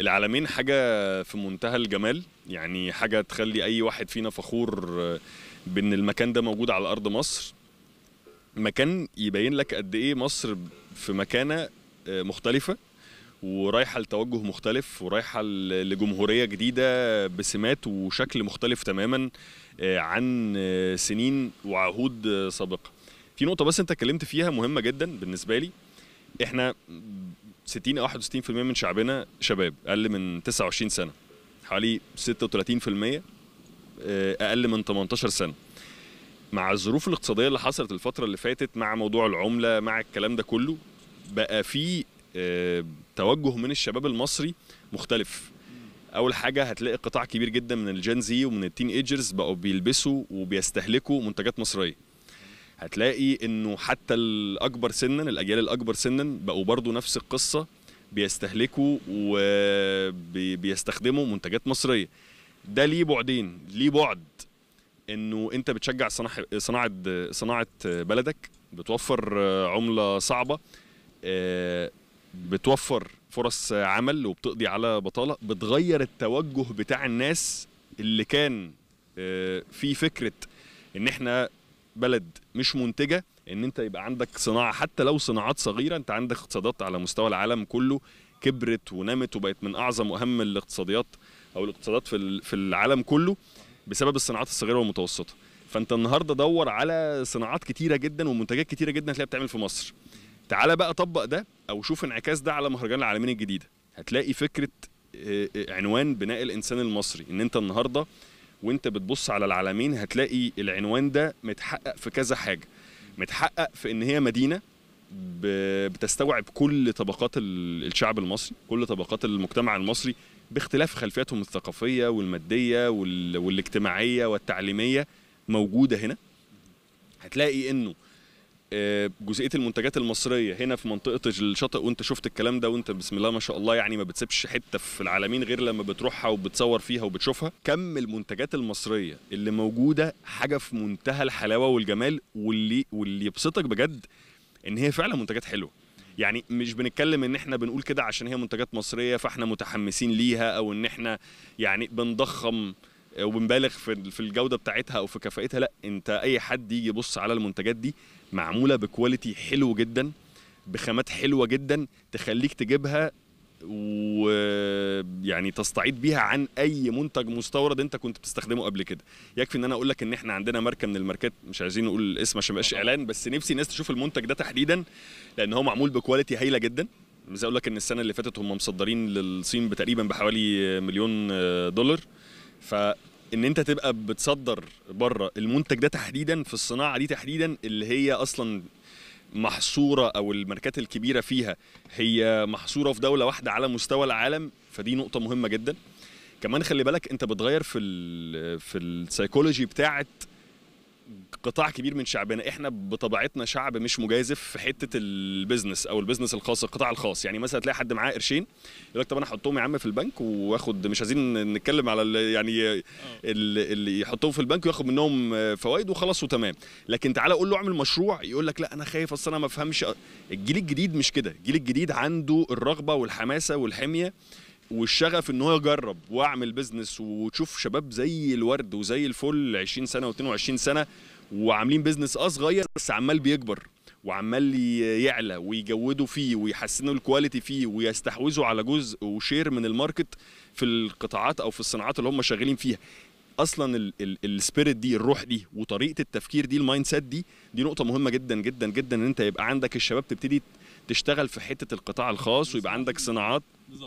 العالمين حاجه في منتهى الجمال يعني حاجه تخلي اي واحد فينا فخور آه، بان المكان ده موجود على ارض مصر مكان يبين لك قد ايه مصر في مكانه آه، مختلفه ورايحه لتوجه مختلف ورايحه لجمهوريه جديده بسمات وشكل مختلف تماما آه، عن سنين وعهود سابقه. في نقطه بس انت اتكلمت فيها مهمه جدا بالنسبه لي احنا 60 او 61% من شعبنا شباب اقل من 29 سنه حوالي 36% آه، اقل من 18 سنه مع الظروف الاقتصاديه اللي حصلت الفتره اللي فاتت مع موضوع العمله مع الكلام ده كله بقى في آه، توجه من الشباب المصري مختلف اول حاجه هتلاقي قطاع كبير جدا من الجين زي ومن التين ايجرز بقوا بيلبسوا وبيستهلكوا منتجات مصريه هتلاقي انه حتى الاكبر سنا الاجيال الاكبر سنا بقوا برضو نفس القصه بيستهلكوا وبيستخدموا منتجات مصريه ده ليه بعدين ليه بعد انه انت بتشجع صناعه صناعه صناعه بلدك بتوفر عمله صعبه آه، بتوفر فرص عمل وبتقضي على بطاله بتغير التوجه بتاع الناس اللي كان آه، في فكره ان احنا بلد مش منتجه ان انت يبقى عندك صناعه حتى لو صناعات صغيره انت عندك اقتصادات على مستوى العالم كله كبرت ونمت وبقت من اعظم واهم الاقتصاديات او الاقتصادات في في العالم كله بسبب الصناعات الصغيره والمتوسطه فانت النهارده دور على صناعات كتيره جدا ومنتجات كتيره جدا هتلاقيها بتعمل في مصر تعالى بقى طبق ده او شوف انعكاس ده على مهرجان العالمين الجديده هتلاقي فكره آه، آه، عنوان بناء الانسان المصري ان انت النهارده وانت بتبص على العلمين هتلاقي العنوان ده متحقق في كذا حاجه متحقق في ان هي مدينه بتستوعب كل طبقات الشعب المصري كل طبقات المجتمع المصري باختلاف خلفياتهم الثقافيه والماديه والاجتماعيه والتعليميه موجوده هنا هتلاقي انه آه، جزئيه المنتجات المصريه هنا في منطقه الشاطئ وانت شفت الكلام ده وانت بسم الله ما شاء الله يعني ما بتسيبش حته في العالمين غير لما بتروحها وبتصور فيها وبتشوفها كم المنتجات المصريه اللي موجوده حاجه في منتهى الحلاوه والجمال واللي واللي يبسطك بجد ان هي فعلا منتجات حلوه يعني مش بنتكلم ان احنا بنقول كده عشان هي منتجات مصريه فاحنا متحمسين ليها او ان احنا يعني بنضخم وبنبالغ في في الجوده بتاعتها او في كفائتها لا انت اي حد يجي يبص على المنتجات دي معموله بكواليتي حلو جدا بخامات حلوه جدا تخليك تجيبها ويعني تستعيد بيها عن اي منتج مستورد انت كنت بتستخدمه قبل كده يكفي ان انا اقول لك ان احنا عندنا ماركه من الماركات مش عايزين نقول الاسم عشان مبقاش اعلان بس نفسي الناس تشوف المنتج ده تحديدا لان هو معمول بكواليتي هايله جدا زي اقول لك ان السنه اللي فاتت هم مصدرين للصين بتقريبا بحوالي مليون دولار فان انت تبقى بتصدر بره المنتج ده تحديدا في الصناعه دي تحديدا اللي هي اصلا محصوره او الماركات الكبيره فيها هي محصوره في دوله واحده على مستوى العالم فدي نقطه مهمه جدا كمان خلي بالك انت بتغير في الـ في السيكولوجي بتاعه قطاع كبير من شعبنا احنا بطبيعتنا شعب مش مجازف في حته البيزنس او البيزنس الخاص القطاع الخاص يعني مثلا تلاقي حد معاه قرشين يقول لك طب انا احطهم يا عم في البنك واخد مش عايزين نتكلم على يعني آه. اللي يحطهم في البنك وياخد منهم فوائد وخلاص وتمام لكن تعالى قول له اعمل مشروع يقول لك لا انا خايف اصل انا ما افهمش الجيل الجديد مش كده الجيل الجديد عنده الرغبه والحماسه والحميه والشغف ان هو يجرب واعمل بيزنس وتشوف شباب زي الورد وزي الفل 20 سنه و22 سنه وعاملين بيزنس اه صغير بس عمال بيكبر وعمال يعلى ويجودوا فيه ويحسنوا الكواليتي فيه ويستحوذوا على جزء وشير من الماركت في القطاعات او في الصناعات اللي هم شغالين فيها اصلا السبيريت دي الروح دي وطريقه التفكير دي المايند سيت دي دي نقطه مهمه جدا جدا جدا ان انت يبقى عندك الشباب تبتدي تشتغل في حته القطاع الخاص ويبقى عندك صناعات